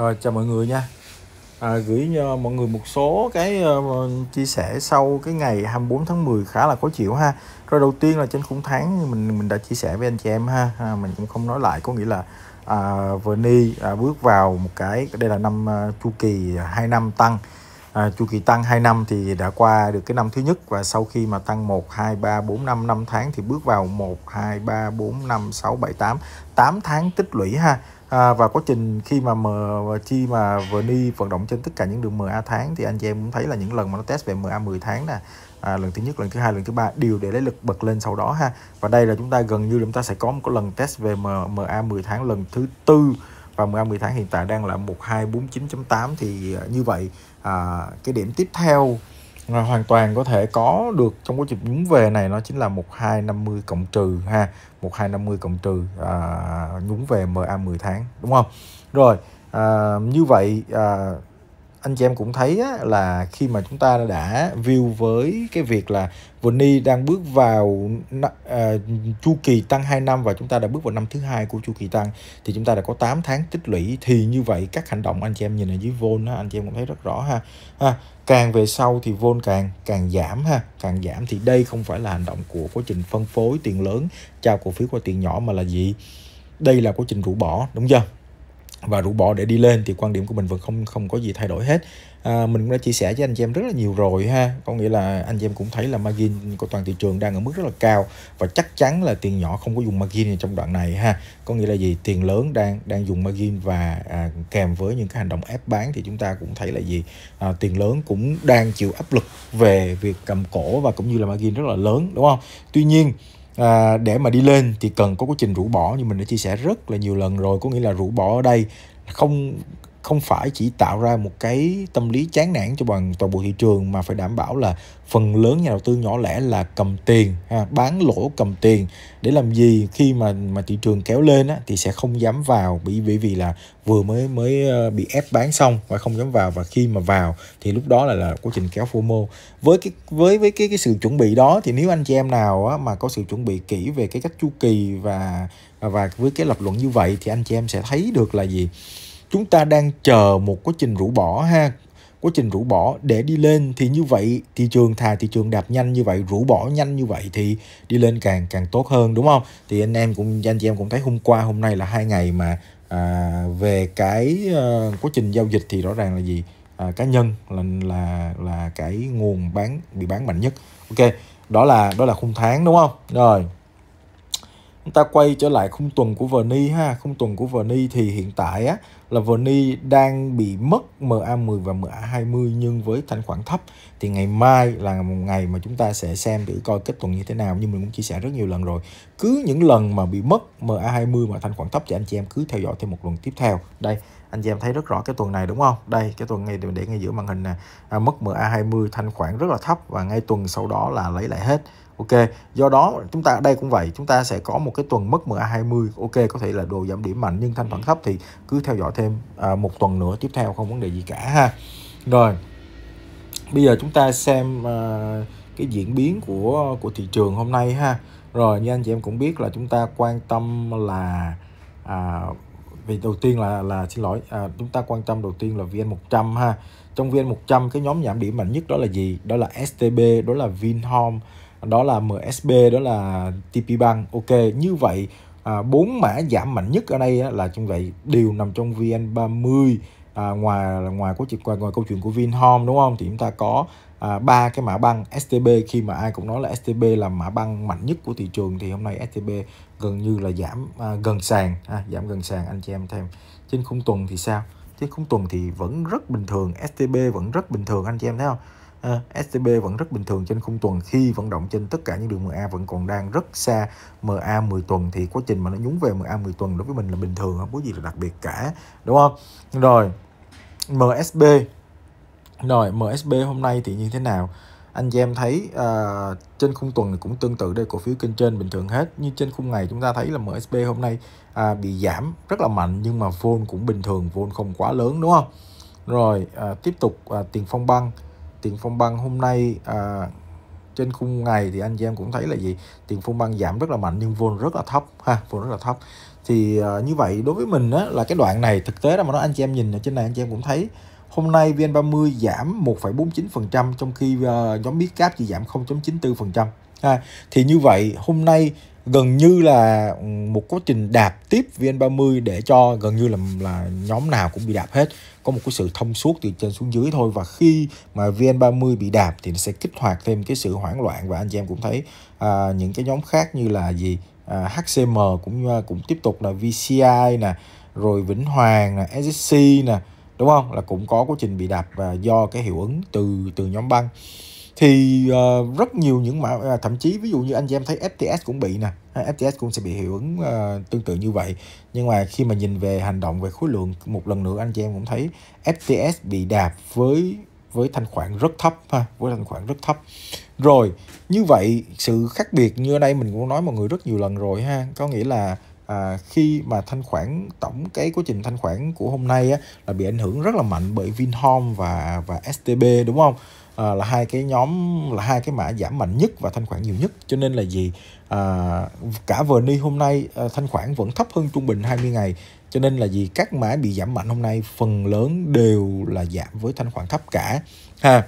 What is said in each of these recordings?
rồi chào mọi người nha à, gửi cho mọi người một số cái uh, chia sẻ sau cái ngày 24 tháng 10 khá là khó chịu ha rồi đầu tiên là trên khung tháng mình mình đã chia sẻ với anh chị em ha à, mình cũng không nói lại có nghĩa là à, Verni à, bước vào một cái đây là năm uh, chu kỳ 2 năm tăng à, chu kỳ tăng 2 năm thì đã qua được cái năm thứ nhất và sau khi mà tăng 1, 2, 3, 4, 5, 5 tháng thì bước vào 1, 2, 3, 4, 5, 6, 7, 8, 8 tháng tích lũy ha. À, và quá trình khi mà M, chi mà VNI vận động trên tất cả những đường MA tháng thì anh chị em cũng thấy là những lần mà nó test về MA 10 tháng nè à, lần thứ nhất lần thứ hai lần thứ ba đều để lấy lực bật lên sau đó ha và đây là chúng ta gần như chúng ta sẽ có một cái lần test về MA 10 tháng lần thứ tư và MA 10 tháng hiện tại đang là 1249.8 thì ờ, như vậy à, cái điểm tiếp theo à, hoàn toàn có thể có được trong quá trình nhúng về này nó chính là 1250 cộng trừ ha 1250 cộng trừ à, nhúng về MA 10 tháng đúng không rồi à, như vậy à, anh chị em cũng thấy á, là khi mà chúng ta đã view với cái việc là Vni đang bước vào uh, chu kỳ tăng 2 năm và chúng ta đã bước vào năm thứ hai của chu kỳ tăng thì chúng ta đã có 8 tháng tích lũy thì như vậy các hành động anh chị em nhìn ở dưới vol anh chị em cũng thấy rất rõ ha. ha càng về sau thì vol càng càng giảm ha càng giảm thì đây không phải là hành động của quá trình phân phối tiền lớn trao cổ phiếu qua tiền nhỏ mà là gì đây là quá trình rũ bỏ đúng chưa và rũ bỏ để đi lên thì quan điểm của mình vẫn không không có gì thay đổi hết à, mình cũng đã chia sẻ với anh chị em rất là nhiều rồi ha có nghĩa là anh chị em cũng thấy là margin của toàn thị trường đang ở mức rất là cao và chắc chắn là tiền nhỏ không có dùng margin trong đoạn này ha có nghĩa là gì tiền lớn đang đang dùng margin và à, kèm với những cái hành động ép bán thì chúng ta cũng thấy là gì à, tiền lớn cũng đang chịu áp lực về việc cầm cổ và cũng như là margin rất là lớn đúng không tuy nhiên à, để mà đi lên thì cần có quá trình rũ bỏ như mình đã chia sẻ rất là nhiều lần rồi có nghĩa là rũ bỏ ở đây không không phải chỉ tạo ra một cái tâm lý chán nản cho bằng toàn bộ thị trường mà phải đảm bảo là phần lớn nhà đầu tư nhỏ lẻ là cầm tiền ha, bán lỗ cầm tiền để làm gì khi mà mà thị trường kéo lên á, thì sẽ không dám vào bị vì, vì là vừa mới mới ờ, bị ép bán xong và không dám vào và khi mà vào thì lúc đó là là quá trình kéo FOMO với cái với với cái cái sự chuẩn bị đó thì nếu anh chị em nào á, mà có sự chuẩn bị kỹ về cái cách chu kỳ và và với cái lập luận như vậy thì anh chị em sẽ thấy được là gì chúng ta đang chờ một quá trình rũ bỏ ha quá trình rũ bỏ để đi lên thì như vậy thị trường thà thị trường đạp nhanh như vậy rũ bỏ nhanh như vậy thì đi lên càng càng tốt hơn đúng không thì anh em cũng anh chị em cũng thấy hôm qua hôm nay là hai ngày mà à, về cái à, quá trình giao dịch thì rõ ràng là gì à, cá nhân là là là cái nguồn bán bị bán mạnh nhất ok đó là đó là khung tháng đúng không rồi chúng ta quay trở lại khung tuần của Verni ha khung tuần của Verni thì hiện tại á là Verni đang bị mất MA10 và MA20 nhưng với thanh khoản thấp thì ngày mai là một ngày mà chúng ta sẽ xem để coi kết tuần như thế nào nhưng mình cũng chia sẻ rất nhiều lần rồi cứ những lần mà bị mất MA20 mà thanh khoản thấp thì anh chị em cứ theo dõi thêm một lần tiếp theo đây anh chị em thấy rất rõ cái tuần này đúng không đây cái tuần này mình để ngay giữa màn hình nè à, mất MA20 thanh khoản rất là thấp và ngay tuần sau đó là lấy lại hết ok do đó chúng ta ở đây cũng vậy chúng ta sẽ có một cái tuần mất MA20 ok có thể là đồ giảm điểm mạnh nhưng thanh khoản thấp thì cứ theo dõi thêm à, một tuần nữa tiếp theo không vấn đề gì cả ha rồi bây giờ chúng ta xem à, cái diễn biến của của thị trường hôm nay ha rồi như anh chị em cũng biết là chúng ta quan tâm là à, vì đầu tiên là là xin lỗi à, chúng ta quan tâm đầu tiên là VN100 ha trong VN100 cái nhóm giảm điểm mạnh nhất đó là gì đó là STB đó là Vinhome đó là MSB đó là TPBank ok như vậy à, bốn à, mã giảm mạnh nhất ở đây á, là trong vậy đều nằm trong VN30 à, ngoài ngoài có chuyện ngoài, ngoài câu chuyện của Vinhome đúng không thì chúng ta có à, ba à, cái mã băng STB khi mà ai cũng nói là STB là mã băng mạnh nhất của thị trường thì hôm nay STB gần như là giảm à, gần sàn à, giảm gần sàn anh chị em thêm trên khung tuần thì sao trên khung tuần thì vẫn rất bình thường STB vẫn rất bình thường anh chị em thấy không À, STB vẫn rất bình thường trên khung tuần khi vận động trên tất cả những đường MA vẫn còn đang rất xa MA 10 tuần thì quá trình mà nó nhúng về MA 10 tuần đối với mình là bình thường không có gì là đặc biệt cả đúng không rồi MSB rồi MSB hôm nay thì như thế nào anh chị em thấy uh, trên khung tuần cũng tương tự đây cổ phiếu kênh trên bình thường hết như trên khung ngày chúng ta thấy là MSB hôm nay uh, bị giảm rất là mạnh nhưng mà vol cũng bình thường vol không quá lớn đúng không rồi uh, tiếp tục uh, tiền phong băng tiền phong băng hôm nay à, trên khung ngày thì anh chị em cũng thấy là gì tiền phong băng giảm rất là mạnh nhưng vốn rất là thấp ha vốn rất là thấp thì à, như vậy đối với mình á, là cái đoạn này thực tế là mà nó anh chị em nhìn ở trên này anh chị em cũng thấy Hôm nay VN30 giảm 1,49% trong khi uh, nhóm mid cap chỉ giảm 0,94% ha thì như vậy hôm nay gần như là ừ, một quá trình đạp tiếp VN30 để cho gần như là là nhóm nào cũng bị đạp hết có một cái sự thông suốt từ trên xuống dưới thôi và khi mà VN30 bị đạp thì nó sẽ kích hoạt thêm cái sự hoảng loạn và anh chị em cũng thấy à, những cái nhóm khác như là gì à, HCM cũng à, cũng tiếp tục là VCI nè rồi Vĩnh Hoàng nè SSC nè đúng không là cũng có quá trình bị đạp và do cái hiệu ứng từ từ nhóm băng thì uh, rất nhiều những mã à, thậm chí ví dụ như anh chị em thấy FTS cũng bị nè FTS cũng sẽ bị hiệu ứng uh, tương tự như vậy nhưng mà khi mà nhìn về hành động về khối lượng một lần nữa anh chị em cũng thấy FTS bị đạp với với thanh khoản rất thấp ha với thanh khoản rất thấp rồi như vậy sự khác biệt như ở đây mình cũng nói mọi người rất nhiều lần rồi ha có nghĩa là à, khi mà thanh khoản tổng cái quá trình thanh khoản của hôm nay á, là bị ảnh hưởng rất là mạnh bởi Vinhome và và STB đúng không à, là hai cái nhóm là hai cái mã giảm mạnh nhất và thanh khoản nhiều nhất cho nên là gì à, cả VNI hôm nay à, thanh khoản vẫn thấp hơn trung bình 20 ngày cho nên là gì các mã bị giảm mạnh hôm nay phần lớn đều là giảm với thanh khoản thấp cả ha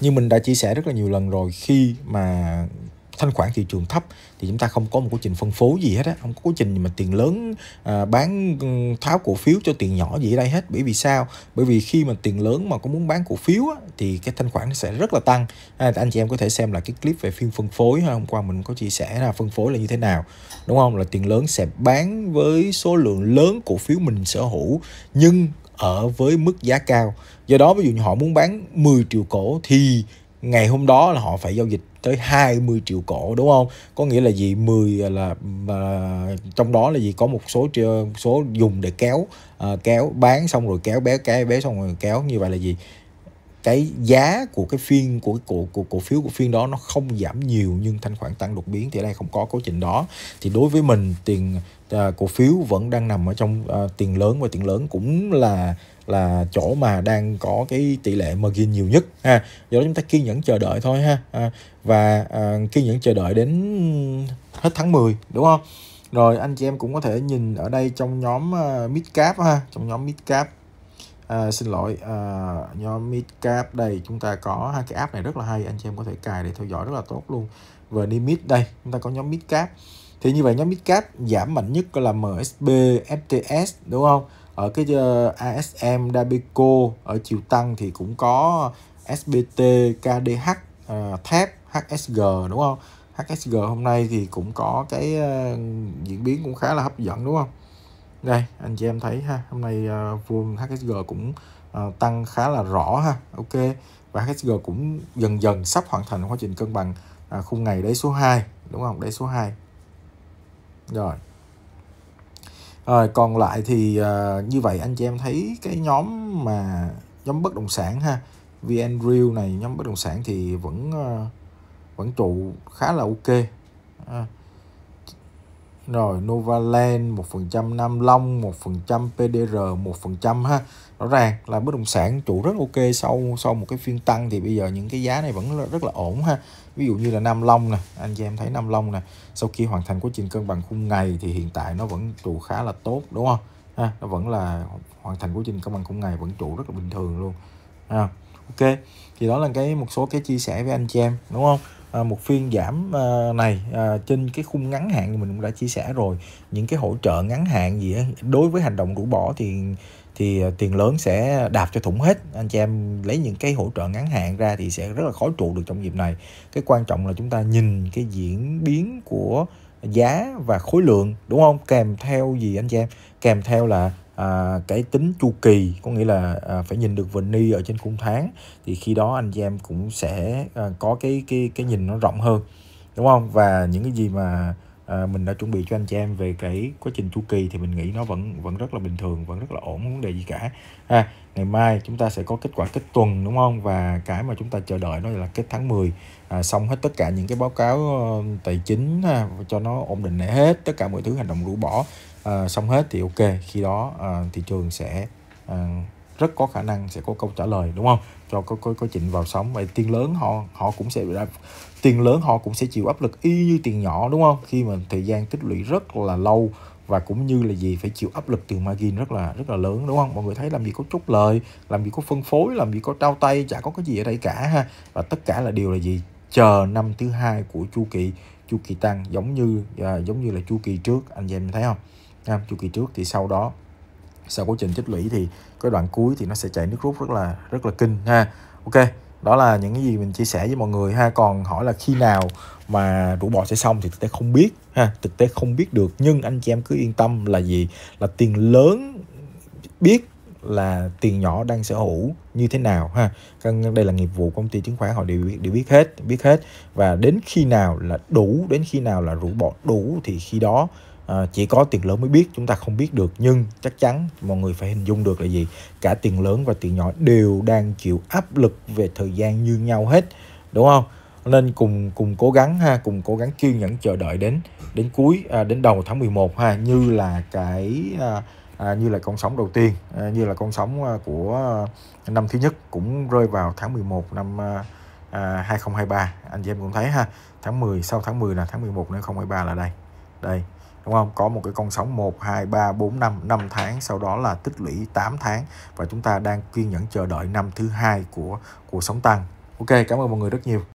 như mình đã chia sẻ rất là nhiều lần rồi khi mà thanh khoản thị trường thấp thì chúng ta không có một quá trình phân phối gì hết á không có quá trình mà tiền lớn à, bán ừ, tháo cổ phiếu cho tiền nhỏ gì ở đây hết bởi vì sao bởi vì khi mà tiền lớn mà có muốn bán cổ phiếu á, thì cái thanh khoản sẽ rất là tăng à, anh chị em có thể xem là cái clip về phiên phân phối hôm qua mình có chia sẻ là phân phối là như thế nào đúng không là tiền lớn sẽ bán với số lượng lớn cổ phiếu mình sở hữu nhưng ở với mức giá cao do đó ví dụ như họ muốn bán 10 triệu cổ thì ngày hôm đó là họ phải giao dịch tới 20 triệu cổ đúng không? Có nghĩa là gì 10 là à, trong đó là gì có một số số dùng để kéo à, kéo bán xong rồi kéo bé cái bé xong rồi kéo như vậy là gì? cái giá của cái phiên của cổ của cổ phiếu của phiên đó nó không giảm nhiều nhưng thanh khoản tăng đột biến thì ở đây không có cấu trình đó thì đối với mình tiền à, cổ phiếu vẫn đang nằm ở trong à, tiền lớn và tiền lớn cũng là là chỗ mà đang có cái tỷ lệ margin nhiều nhất ha do đó chúng ta kiên nhẫn chờ đợi thôi ha à, và à, kiên nhẫn chờ đợi đến hết tháng 10 đúng không rồi anh chị em cũng có thể nhìn ở đây trong nhóm uh, à, Cap, ha trong nhóm midcap à, xin lỗi à, nhóm Cap đây chúng ta có hai cái app này rất là hay anh chị em có thể cài để theo dõi rất là tốt luôn và đi mid đây chúng ta có nhóm Mid Cap. thì như vậy nhóm Mid Cap giảm mạnh nhất là MSB FTS đúng không ở cái ờ, ASM Dabeco ở chiều tăng thì cũng có SBT, KDH, uh, ờ, thép, HSG đúng không? HSG hôm nay thì cũng có cái uh, diễn biến cũng khá là hấp dẫn đúng không? Đây, anh chị em thấy ha, hôm nay uh, HSG cũng uh, tăng khá là rõ ha. Ok. Và HSG cũng dần dần sắp hoàn thành quá trình cân bằng uh, khung ngày đáy số 2, đúng không? Đáy số 2. Rồi rồi ờ, còn lại thì uh, như vậy anh chị em thấy cái nhóm mà nhóm bất động sản ha vn real này nhóm bất động sản thì vẫn uh, vẫn trụ khá là ok à rồi Novaland 1% Nam Long 1% PDR 1% ha rõ ràng là bất động sản chủ rất ok sau sau một cái phiên tăng thì bây giờ những cái giá này vẫn là, rất là ổn ha ví dụ như là Nam Long nè anh chị em thấy Nam Long nè sau khi hoàn thành quá trình cân bằng khung ngày thì hiện tại nó vẫn trụ khá là tốt đúng không ha nó vẫn là hoàn thành quá trình cân bằng khung ngày vẫn trụ rất là bình thường luôn ha ok thì đó là cái một số cái chia sẻ với anh chị em đúng không À, một phiên giảm à, này à, trên cái khung ngắn hạn mình cũng đã chia sẻ rồi những cái hỗ trợ ngắn hạn gì đối với hành động rũ bỏ thì thì tiền lớn sẽ đạp cho thủng hết anh chị em lấy những cái hỗ trợ ngắn hạn ra thì sẽ rất là khó trụ được trong dịp này cái quan trọng là chúng ta nhìn cái diễn biến của giá và khối lượng đúng không kèm theo gì anh chị em kèm theo là à, cái tính chu kỳ có nghĩa là à, phải nhìn được ni ở trên khung tháng thì khi đó anh chị em cũng sẽ à, có cái cái cái nhìn nó rộng hơn đúng không và những cái gì mà à, mình đã chuẩn bị cho anh chị em về cái quá trình chu kỳ thì mình nghĩ nó vẫn vẫn rất là bình thường vẫn rất là ổn vấn đề gì cả ha ngày mai chúng ta sẽ có kết quả kết tuần đúng không và cái mà chúng ta chờ đợi nó là kết tháng 10 à, xong hết tất cả những cái báo cáo ờ, tài chính à, cho nó ổn định lại hết tất cả mọi thứ hành động rũ bỏ Ờ, xong hết thì ok khi đó uh, thị trường sẽ uh, rất có khả năng sẽ có câu trả lời đúng không cho có có có chỉnh vào sóng vậy tiền lớn họ họ cũng sẽ ra tiền lớn họ cũng sẽ chịu áp lực y như tiền nhỏ đúng không khi mà thời gian tích lũy rất là lâu và cũng như là gì phải chịu áp lực từ margin rất là rất là lớn đúng không mọi người thấy làm gì có chút lời làm gì có phân phối làm gì có trao tay chả có cái gì ở đây cả ha và tất cả là điều là gì chờ năm thứ hai của chu kỳ chu kỳ tăng giống như à, giống như là chu kỳ trước anh em thấy không ha, chu kỳ trước thì sau đó sau quá trình tích lũy thì cái đoạn cuối thì nó sẽ chạy nước rút rất là rất là kinh ha ok đó là những cái gì mình chia sẻ với mọi người ha còn hỏi là khi nào mà rủ bò sẽ xong thì thực tế không biết ha thực tế không biết được nhưng anh chị em cứ yên tâm là gì là tiền lớn biết là tiền nhỏ đang sở hữu như thế nào ha đây là nghiệp vụ công ty chứng khoán họ đều biết đều biết hết biết hết và đến khi nào là đủ đến khi nào là rủ bỏ đủ thì khi đó Ờ, chỉ có tiền lớn mới biết chúng ta không biết được nhưng chắc chắn mọi người phải hình dung được là gì cả tiền lớn và tiền nhỏ đều đang chịu áp lực về thời gian như nhau hết đúng không nên cùng cùng cố gắng ha cùng cố gắng kiên nhẫn chờ đợi đến đến cuối à, đến đầu tháng 11 ha như là cái à, à, như là con sóng đầu tiên à, như là con sóng à, của à, năm thứ nhất cũng rơi vào tháng 11 năm à, à, 2023 anh chị em cũng thấy ha tháng 10 sau tháng 10 là tháng 11 năm 2023 là đây đây đúng không có một cái con sóng 1 2 3 4 5 5 tháng sau đó là tích lũy 8 tháng và chúng ta đang kiên nhẫn chờ đợi năm thứ hai của của sóng tăng ok cảm ơn mọi người rất nhiều